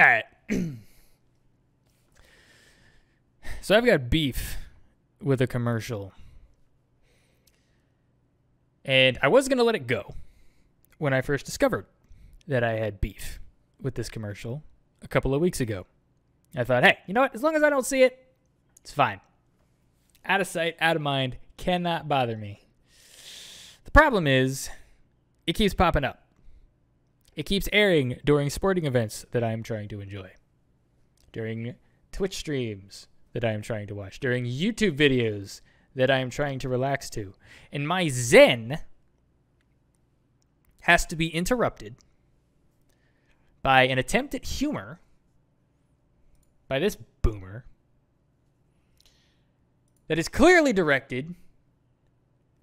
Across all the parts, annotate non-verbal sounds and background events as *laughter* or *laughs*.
All right. *clears throat* so I've got beef with a commercial. And I was going to let it go when I first discovered that I had beef with this commercial a couple of weeks ago. I thought, hey, you know what? As long as I don't see it, it's fine. Out of sight, out of mind, cannot bother me. The problem is, it keeps popping up. It keeps airing during sporting events that I am trying to enjoy, during Twitch streams that I am trying to watch, during YouTube videos that I am trying to relax to. And my Zen has to be interrupted by an attempt at humor by this boomer that is clearly directed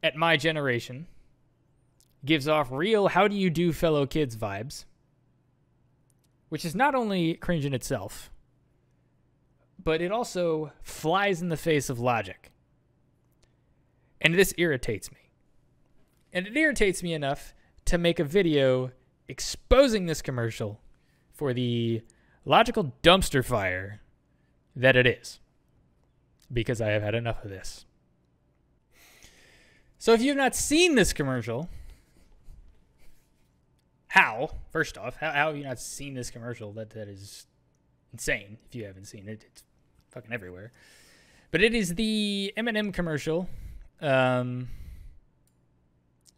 at my generation gives off real how do you do fellow kids vibes, which is not only cringe in itself, but it also flies in the face of logic. And this irritates me. And it irritates me enough to make a video exposing this commercial for the logical dumpster fire that it is. Because I have had enough of this. So if you've not seen this commercial, how? First off, how, how have you not seen this commercial? That that is insane. If you haven't seen it, it's fucking everywhere. But it is the M and M commercial um,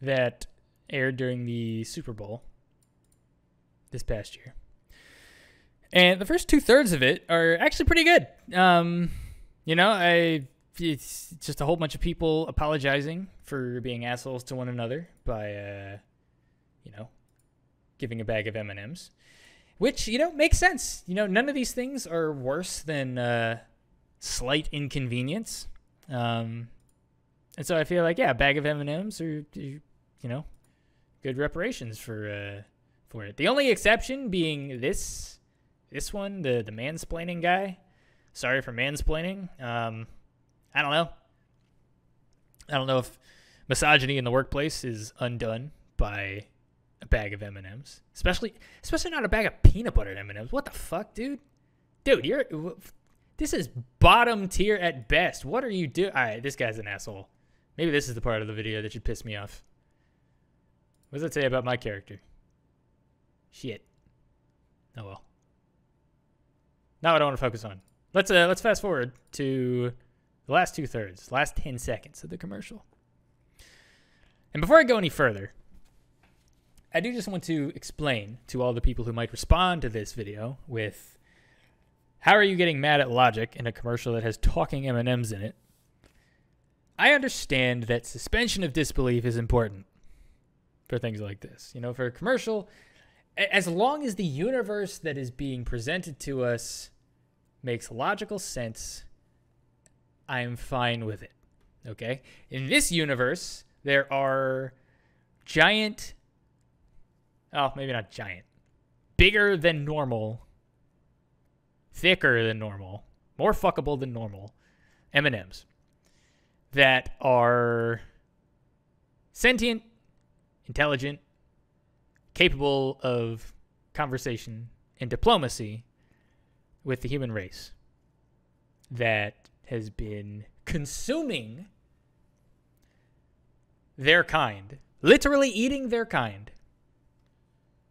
that aired during the Super Bowl this past year. And the first two thirds of it are actually pretty good. Um, you know, I it's just a whole bunch of people apologizing for being assholes to one another by, uh, you know, giving a bag of M and M's, which you know makes sense. You know, none of these things are worse than uh, slight inconvenience. Um, and so I feel like yeah, a bag of M and M's or you know, good reparations for uh, for it. The only exception being this this one, the the mansplaining guy. Sorry for mansplaining. Um, I don't know. I don't know if misogyny in the workplace is undone by bag of M and M's, especially especially not a bag of peanut butter M and M's. What the fuck, dude? Dude, you're this is bottom tier at best. What are you doing? All right, this guy's an asshole. Maybe this is the part of the video that should piss me off. What does it say about my character? Shit. Oh well. Not what I want to focus on. Let's uh, let's fast forward to the last two thirds, last ten seconds of the commercial. And before I go any further, I do just want to explain to all the people who might respond to this video with how are you getting mad at Logic in a commercial that has talking M&Ms in it? I understand that suspension of disbelief is important for things like this. You know, for a commercial, as long as the universe that is being presented to us makes logical sense, I am fine with it. Okay? In this universe, there are giant Oh, maybe not giant. Bigger than normal. Thicker than normal. More fuckable than normal. M&Ms that are sentient, intelligent, capable of conversation and diplomacy with the human race that has been consuming their kind, literally eating their kind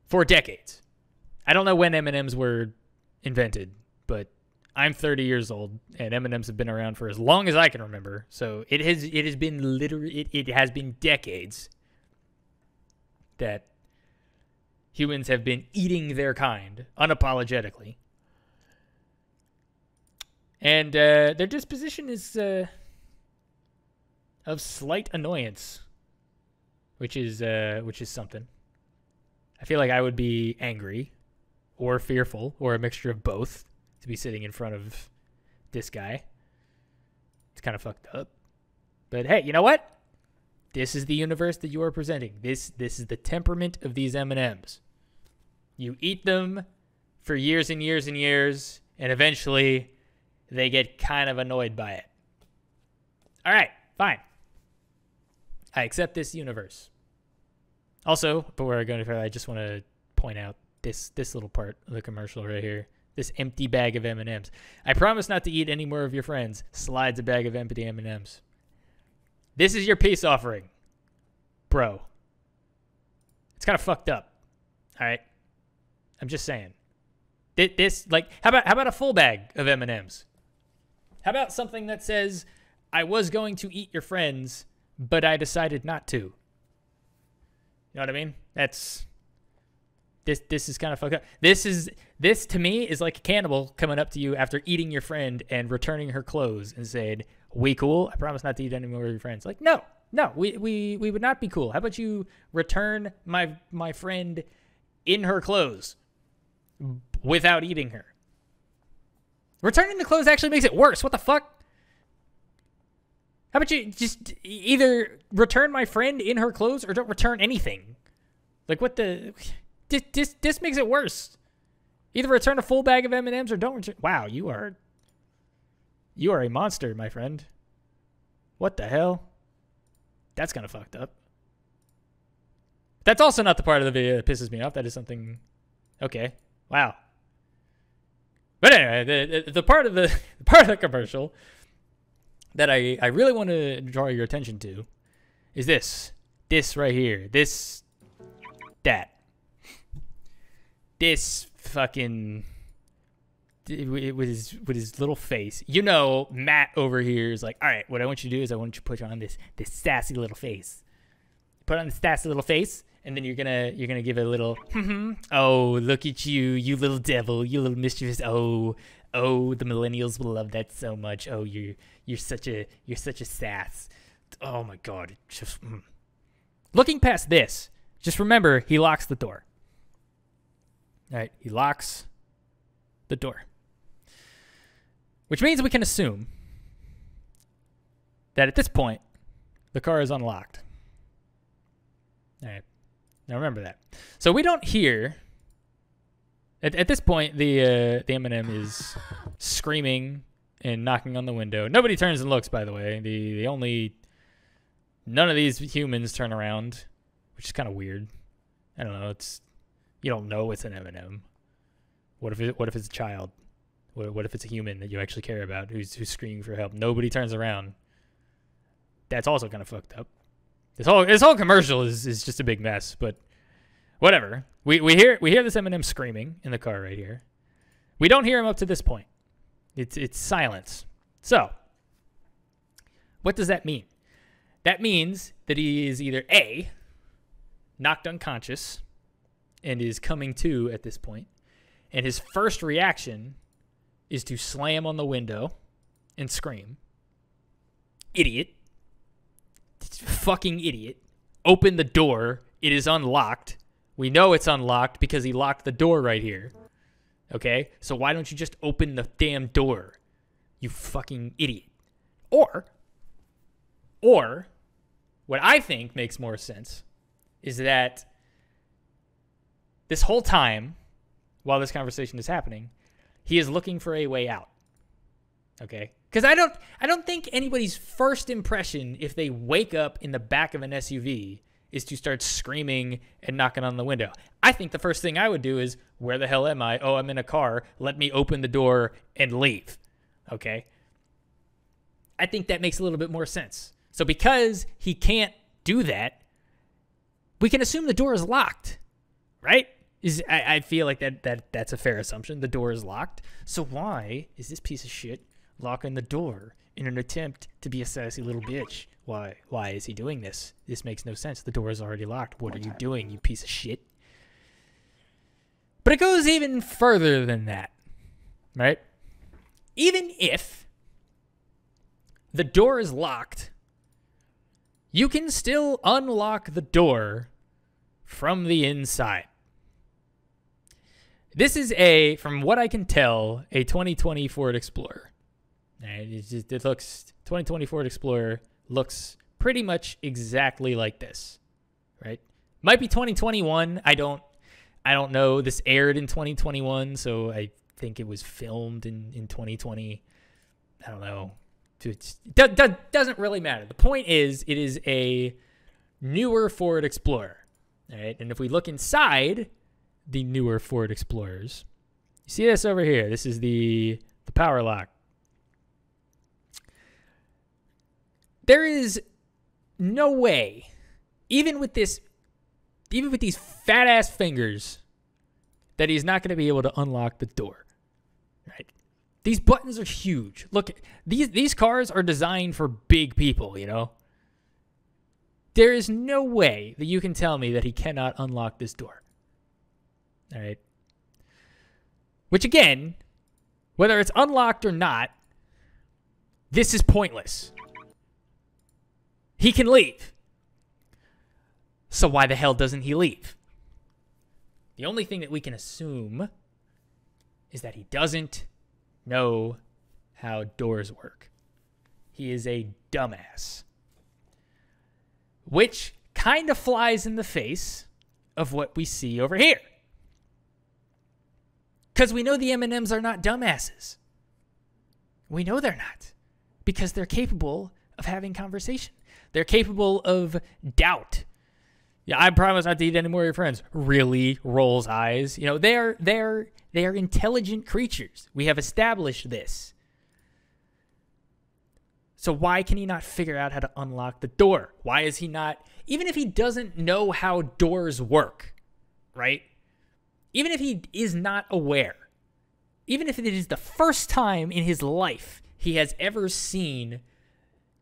for decades. I don't know when M&Ms were invented, but I'm 30 years old and M&Ms have been around for as long as I can remember. So it has it has been literally it, it has been decades that humans have been eating their kind unapologetically. And uh, their disposition is uh, of slight annoyance, which is uh, which is something. I feel like I would be angry or fearful or a mixture of both to be sitting in front of this guy. It's kind of fucked up. But hey, you know what? This is the universe that you are presenting. This this is the temperament of these M&Ms. You eat them for years and years and years and eventually they get kind of annoyed by it. All right, fine. I accept this universe. Also, before I go any further, I just want to point out this this little part of the commercial right here. This empty bag of M and M's. I promise not to eat any more of your friends. Slides a bag of empty M and M's. This is your peace offering, bro. It's kind of fucked up. All right, I'm just saying. This like how about how about a full bag of M and M's? How about something that says, "I was going to eat your friends, but I decided not to." You know what I mean? That's this this is kind of fucked up. This is this to me is like a cannibal coming up to you after eating your friend and returning her clothes and said, "We cool? I promise not to eat any more of your friends." Like, no, no, we we we would not be cool. How about you return my my friend in her clothes without eating her? Returning the clothes actually makes it worse. What the fuck? How about you just either return my friend in her clothes or don't return anything? Like what the this this, this makes it worse. Either return a full bag of M&Ms or don't return. Wow, you are you are a monster, my friend. What the hell? That's kind of fucked up. That's also not the part of the video that pisses me off. That is something Okay. Wow. But anyway, the, the part of *laughs* the part of the commercial that I, I really want to draw your attention to is this. This right here. This. That. This fucking. With his, with his little face. You know, Matt over here is like, all right, what I want you to do is I want you to put on this, this sassy little face. Put on this sassy little face, and then you're gonna you're gonna give a little *laughs* oh look at you you little devil you little mischievous oh oh the millennials will love that so much oh you're you're such a you're such a sass oh my god just mm. looking past this just remember he locks the door all right he locks the door which means we can assume that at this point the car is unlocked all right now remember that. So we don't hear. At, at this point, the uh, the Eminem is screaming and knocking on the window. Nobody turns and looks, by the way. The the only none of these humans turn around, which is kind of weird. I don't know. It's you don't know it's an Eminem. What if it, what if it's a child? What, what if it's a human that you actually care about who's who's screaming for help? Nobody turns around. That's also kind of fucked up. This whole this whole commercial is, is just a big mess, but whatever. We we hear we hear this Eminem screaming in the car right here. We don't hear him up to this point. It's it's silence. So what does that mean? That means that he is either A knocked unconscious and is coming to at this point, and his first reaction is to slam on the window and scream. Idiot fucking idiot Open the door. It is unlocked. We know it's unlocked because he locked the door right here. Okay? So why don't you just open the damn door? You fucking idiot. Or or what I think makes more sense is that this whole time while this conversation is happening, he is looking for a way out. Okay? Because I don't, I don't think anybody's first impression if they wake up in the back of an SUV is to start screaming and knocking on the window. I think the first thing I would do is, where the hell am I? Oh, I'm in a car. Let me open the door and leave. Okay. I think that makes a little bit more sense. So because he can't do that, we can assume the door is locked, right? Is I, I feel like that that that's a fair assumption. The door is locked. So why is this piece of shit locking the door in an attempt to be a sassy little bitch. Why? Why is he doing this? This makes no sense. The door is already locked. What are you doing, you piece of shit? But it goes even further than that, right? Even if the door is locked, you can still unlock the door from the inside. This is a, from what I can tell, a 2020 Ford Explorer. And it just it looks 2024 Ford Explorer looks pretty much exactly like this, right? Might be 2021. I don't I don't know. This aired in 2021, so I think it was filmed in in 2020. I don't know. It doesn't really matter. The point is, it is a newer Ford Explorer, right? And if we look inside the newer Ford Explorers, you see this over here. This is the the power lock There is no way, even with this, even with these fat ass fingers, that he's not going to be able to unlock the door. Right? These buttons are huge. Look, these these cars are designed for big people. You know. There is no way that you can tell me that he cannot unlock this door. All right. Which again, whether it's unlocked or not, this is pointless. He can leave. So why the hell doesn't he leave? The only thing that we can assume is that he doesn't know how doors work. He is a dumbass. Which kind of flies in the face of what we see over here. Cuz we know the M&Ms are not dumbasses. We know they're not because they're capable of having conversation. They're capable of doubt. Yeah, I promise not to eat any more of your friends. Really rolls eyes. You know, they're they're they are intelligent creatures. We have established this. So why can he not figure out how to unlock the door? Why is he not even if he doesn't know how doors work, right? Even if he is not aware. Even if it is the first time in his life he has ever seen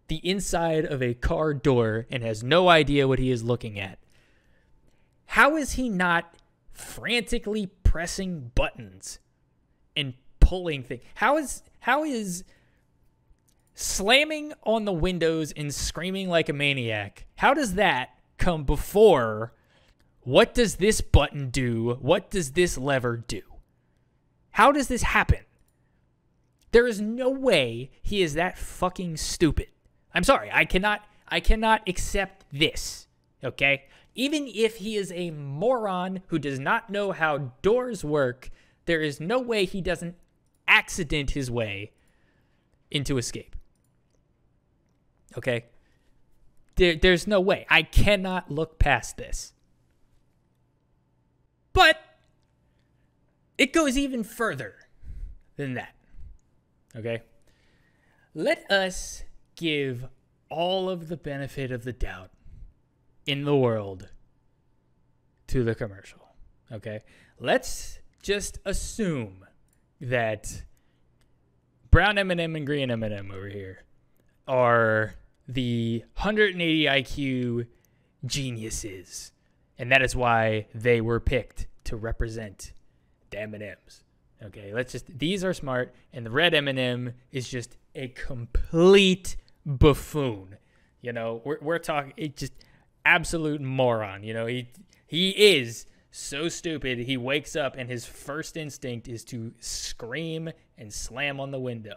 the inside of a car door and has no idea what he is looking at. How is he not frantically pressing buttons and pulling things? How is how is slamming on the windows and screaming like a maniac? How does that come before what does this button do? What does this lever do? How does this happen? There is no way he is that fucking stupid. I'm sorry, I cannot I cannot accept this. Okay? Even if he is a moron who does not know how doors work, there is no way he doesn't accident his way into escape. Okay? There, there's no way. I cannot look past this. But it goes even further than that. Okay? Let us give all of the benefit of the doubt in the world to the commercial. Okay? Let's just assume that brown M&M and green M&M over here are the 180 IQ geniuses. And that is why they were picked to represent the M&Ms. Okay, let's just these are smart and the red M&M is just a complete buffoon. You know, we're, we're talking it just absolute moron. You know, he he is so stupid. He wakes up and his first instinct is to scream and slam on the window.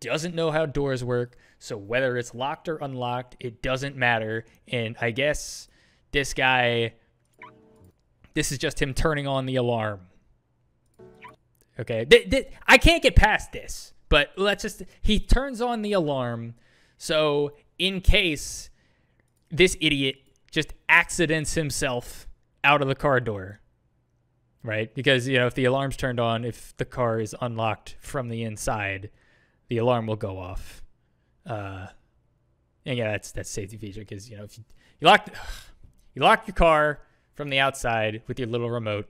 Doesn't know how doors work, so whether it's locked or unlocked, it doesn't matter. And I guess this guy this is just him turning on the alarm. Okay. I can't get past this, but let's just he turns on the alarm so, in case this idiot just accidents himself out of the car door, right? Because, you know, if the alarm's turned on, if the car is unlocked from the inside, the alarm will go off. Uh, and yeah, that's that's safety feature because you know if you, you lock ugh, you lock your car from the outside with your little remote,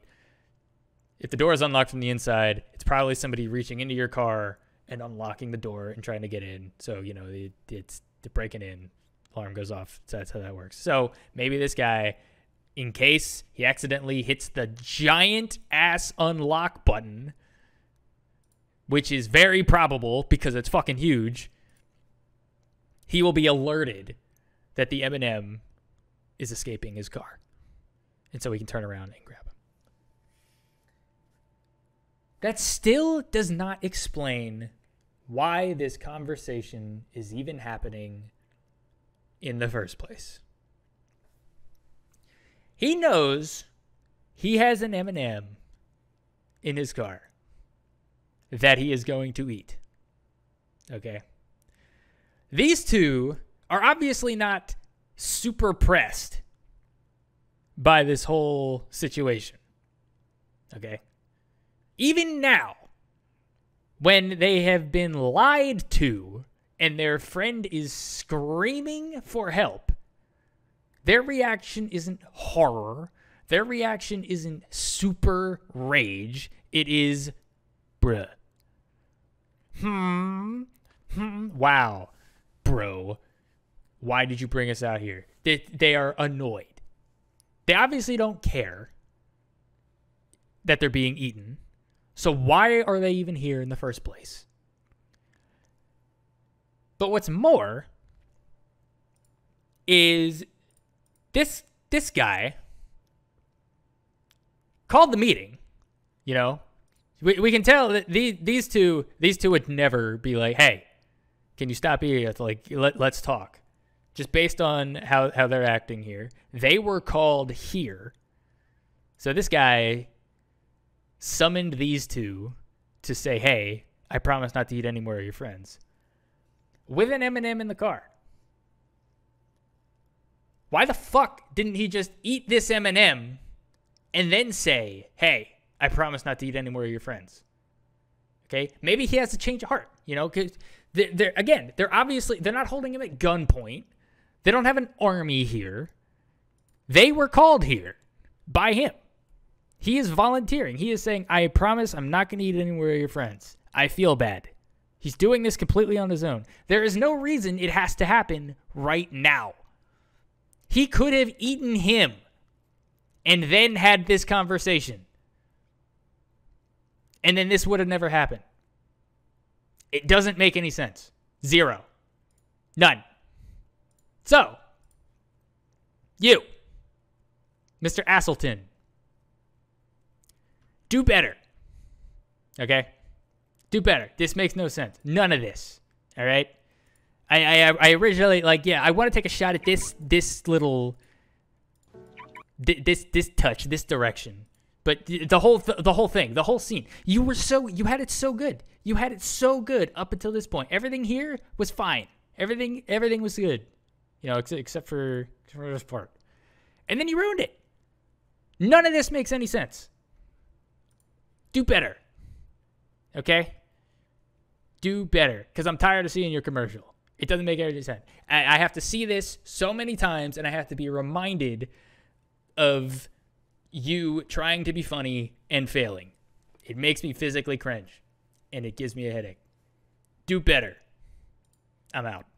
if the door is unlocked from the inside, it's probably somebody reaching into your car and unlocking the door and trying to get in. So you know it, it's breaking in. Alarm goes off. So that's how that works. So maybe this guy, in case he accidentally hits the giant ass unlock button, which is very probable because it's fucking huge. He will be alerted that the M&M is escaping his car, and so he can turn around and grab. That still does not explain why this conversation is even happening in the first place. He knows he has an M&M in his car that he is going to eat. Okay. These two are obviously not super pressed by this whole situation. Okay even now, when they have been lied to and their friend is screaming for help, their reaction isn't horror. Their reaction isn't super rage. It is, bruh. Hmm. Hmm. Wow. Bro. Why did you bring us out here? They, they are annoyed. They obviously don't care that they're being eaten. So why are they even here in the first place? But what's more is this this guy called the meeting, you know? We, we can tell that these these two these two would never be like, "Hey, can you stop here? It's like let, let's talk." Just based on how how they're acting here. They were called here. So this guy summoned these two to say, "Hey, I promise not to eat any more of your friends," with an M&M in the car. Why the fuck didn't he just eat this M&M and then say, "Hey, I promise not to eat any more of your friends"? Okay, maybe he has a change of heart. You know, because they're, they're again, they're obviously they're not holding him at gunpoint. They don't have an army here. They were called here by him. He is volunteering. He is saying, I promise I'm not going to eat anywhere of your friends. I feel bad. He's doing this completely on his own. There is no reason it has to happen right now. He could have eaten him and then had this conversation. And then this would have never happened. It doesn't make any sense. Zero. None. So, you, Mr. Asselton, do better. Okay? Do better. This makes no sense. None of this. All right? I, I, I originally, like, yeah, I want to take a shot at this, this little, this, this touch, this direction. But the whole, the whole thing, the whole scene, you were so, you had it so good. You had it so good up until this point. Everything here was fine. Everything, everything was good. You know, ex except for, except for this part. And then you ruined it. None of this makes any sense do better. Okay? Do better. Because I'm tired of seeing your commercial. It doesn't make any sense. I, have to see this so many times and I have to be reminded of you trying to be funny and failing. It makes me physically cringe and it gives me a headache. Do better. I'm out.